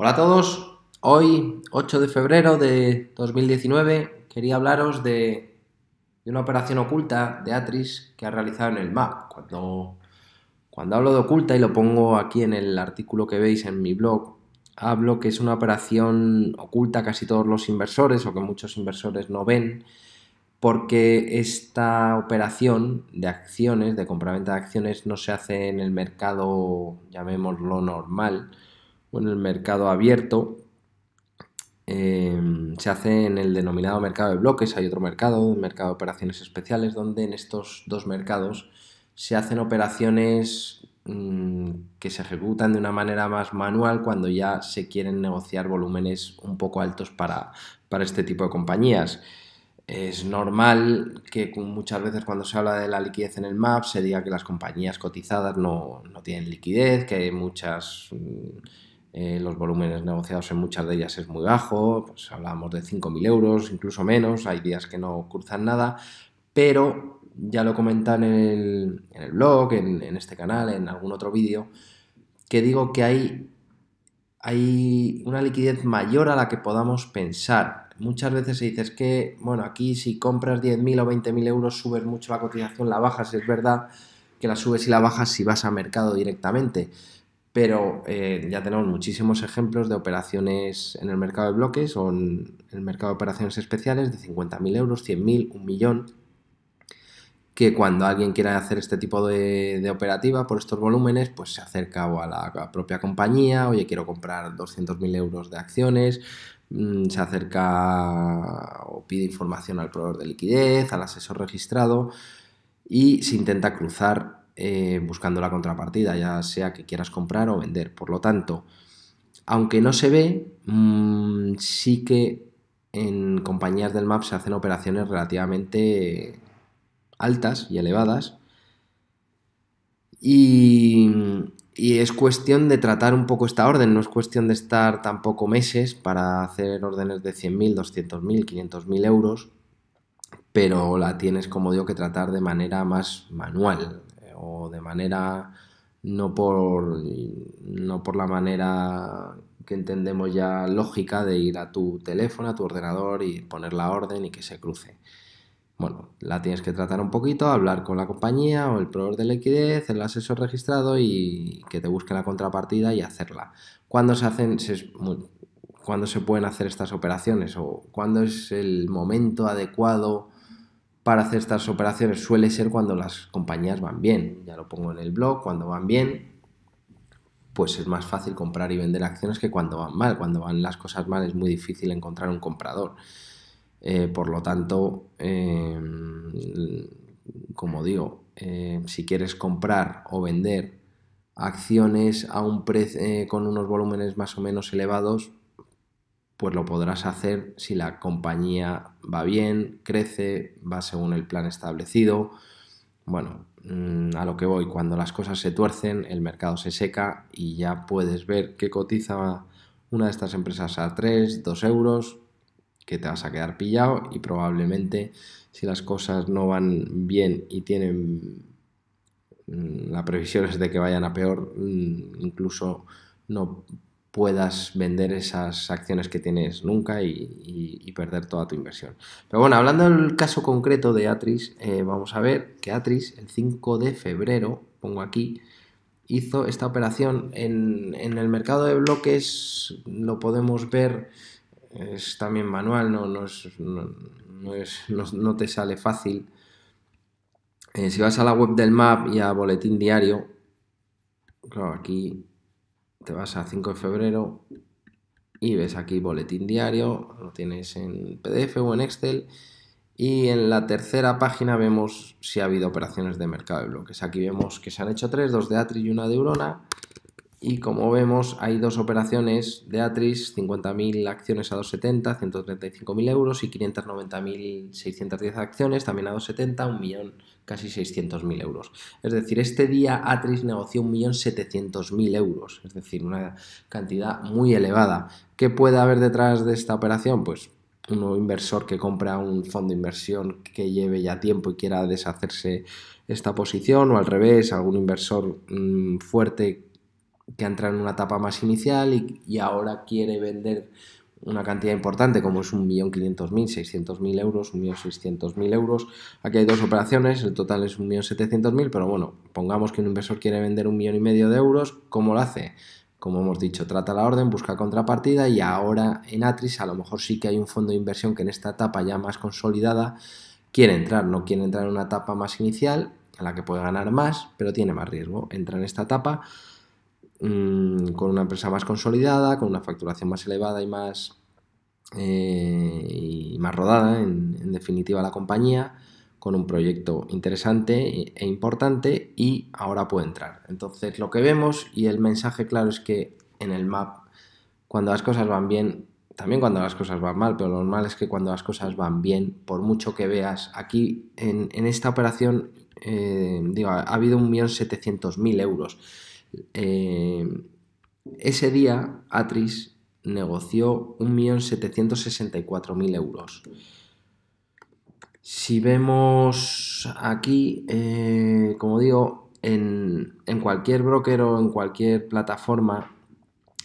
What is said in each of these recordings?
Hola a todos, hoy 8 de febrero de 2019 quería hablaros de, una operación oculta de Atris que ha realizado en el MAP. Cuando, cuando hablo de oculta y lo pongo aquí en el artículo que veis en mi blog, hablo que es una operación oculta casi todos los inversores o que muchos inversores no ven porque esta operación de acciones, de compraventa de acciones, no se hace en el mercado, llamémoslo normal, bueno, el mercado abierto em, se hace en el denominado mercado de bloques, hay otro mercado, el mercado de operaciones especiales, donde en estos dos mercados se hacen operaciones mm, que se ejecutan de una manera más manual cuando ya se quieren negociar volúmenes un poco altos para, este tipo de compañías. Es normal que muchas veces cuando se habla de la liquidez en el MAP se diga que las compañías cotizadas no, tienen liquidez, que hay muchas... Mm, eh, los volúmenes negociados en muchas de ellas es muy bajo, pues hablábamos de 5.000 euros, incluso menos, hay días que no cruzan nada, pero ya lo comentan en el, blog, en, este canal, en algún otro vídeo, que digo que hay, hay una liquidez mayor a la que podamos pensar. Muchas veces se dice que, bueno, aquí si compras 10.000 o 20.000 euros subes mucho la cotización, la bajas, es verdad que la subes y la bajas si vas a mercado directamente pero eh, ya tenemos muchísimos ejemplos de operaciones en el mercado de bloques o en el mercado de operaciones especiales de 50.000 euros, 100.000, un millón, que cuando alguien quiera hacer este tipo de, operativa por estos volúmenes, pues se acerca o a la propia compañía, oye, quiero comprar 200.000 euros de acciones, mm, se acerca o pide información al proveedor de liquidez, al asesor registrado, y se intenta cruzar eh, buscando la contrapartida, ya sea que quieras comprar o vender. Por lo tanto, aunque no se ve, mm, sí que en compañías del MAP se hacen operaciones relativamente altas y elevadas. Y, y, es cuestión de tratar un poco esta orden, no es cuestión de estar tampoco meses para hacer órdenes de 100.000, 200.000, 500.000 euros, pero la tienes, como digo, que tratar de manera más manual o de manera no por, no por la manera que entendemos ya lógica de ir a tu teléfono, a tu ordenador y poner la orden y que se cruce. Bueno, la tienes que tratar un poquito, hablar con la compañía o el proveedor de liquidez, el asesor registrado y que te busque la contrapartida y hacerla. ¿Cuándo se hacen, cuándo se pueden hacer estas operaciones o cuándo es el momento adecuado para hacer estas operaciones suele ser cuando las compañías van bien. Ya lo pongo en el blog, cuando van bien, pues es más fácil comprar y vender acciones que cuando van mal. Cuando van las cosas mal es muy difícil encontrar un comprador. Eh, por lo tanto, em, como digo, em, si quieres comprar o vender acciones a un eh, con unos volúmenes más o menos elevados, pues lo podrás hacer si la compañía va bien, crece, va según el plan establecido. Bueno, mm, a lo que voy, cuando las cosas se tuercen, el mercado se seca y ya puedes ver que cotiza una de estas empresas a 3, 2 euros, que te vas a quedar pillado y probablemente si las cosas no van bien y tienen mm, la previsión es de que vayan a peor, mm, incluso no puedas vender esas acciones que tienes nunca y, perder toda tu inversión. Pero bueno, hablando del caso concreto de Atris, eh, vamos a ver que Atris el 5 de febrero, pongo aquí, hizo esta operación en, el mercado de bloques, lo podemos ver, es también manual, no, no, te sale fácil. Eh, si vas a la web del MAP y a Boletín Diario, claro, aquí te vas a 5 de febrero y ves aquí boletín diario, lo tienes en PDF o en Excel. Y en la tercera página vemos si ha habido operaciones de mercado de bloques. Aquí vemos que se han hecho tres, dos de Atri y una de Urona. Y como vemos, hay dos operaciones de Atris, 50.000 acciones a 2,70, 135.000 euros y 590.610 acciones, también a 2,70, un millón casi 600.000 euros. Es decir, este día Atris negoció 1.700.000 euros, es decir, una cantidad muy elevada. ¿Qué puede haber detrás de esta operación? Pues un inversor que compra un fondo de inversión que lleve ya tiempo y quiera deshacerse esta posición o al revés, algún inversor mm, fuerte que entra en una etapa más inicial y, ahora quiere vender una cantidad importante, como es 1.500.000, 600.000 euros, 1.600.000 euros. Aquí hay dos operaciones, el total es 1.700.000, pero bueno, pongamos que un inversor quiere vender un millón y medio de euros, ¿cómo lo hace? Como hemos dicho, trata la orden, busca contrapartida y ahora en Atris a lo mejor sí que hay un fondo de inversión que en esta etapa ya más consolidada quiere entrar, no quiere entrar en una etapa más inicial, a la que puede ganar más, pero tiene más riesgo, entra en esta etapa Mm, con una empresa más consolidada, con una facturación más elevada y más, eh, y más rodada, en, definitiva, la compañía, con un proyecto interesante e importante y ahora puede entrar. Entonces, lo que vemos y el mensaje claro es que en el map, cuando las cosas van bien, también cuando las cosas van mal, pero lo normal es que cuando las cosas van bien, por mucho que veas, aquí en, esta operación, eh, digo, ha habido 1.700.000 euros. Eh, ese día, Atris negoció 1.764.000 euros. Si vemos aquí, eh, como digo, en, en, cualquier broker o en cualquier plataforma,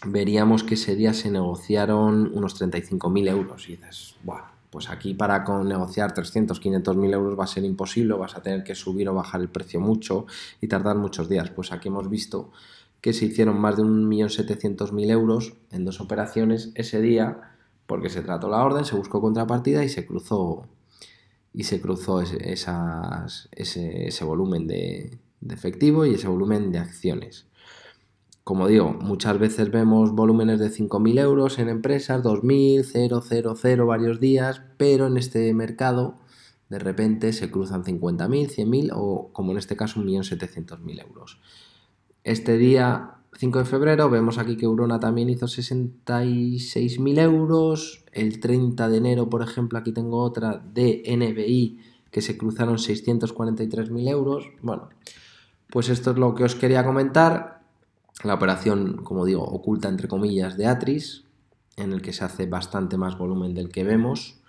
veríamos que ese día se negociaron unos 35.000 euros. Y dices, ¡buah! pues aquí para negociar 300, 500 mil euros va a ser imposible, vas a tener que subir o bajar el precio mucho y tardar muchos días. Pues aquí hemos visto que se hicieron más de 1.700.000 euros en dos operaciones ese día porque se trató la orden, se buscó contrapartida y se cruzó y se cruzó ese, volumen de efectivo y ese volumen de acciones. Como digo, muchas veces vemos volúmenes de 5.000 euros en empresas, 2.000, 0, 0, 0 varios días, pero en este mercado de repente se cruzan 50.000, 100.000 o como en este caso 1.700.000 euros. Este día 5 de febrero vemos aquí que Eurona también hizo 66.000 euros. El 30 de enero, por ejemplo, aquí tengo otra de NBI que se cruzaron 643.000 euros. Bueno, pues esto es lo que os quería comentar la operación, como digo, oculta entre comillas de Atris, en el que se hace bastante más volumen del que vemos.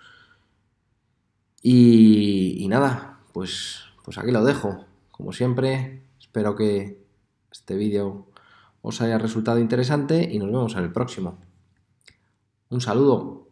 Y, nada, pues, pues aquí lo dejo. Como siempre, espero que este vídeo os haya resultado interesante y nos vemos en el próximo. Un saludo.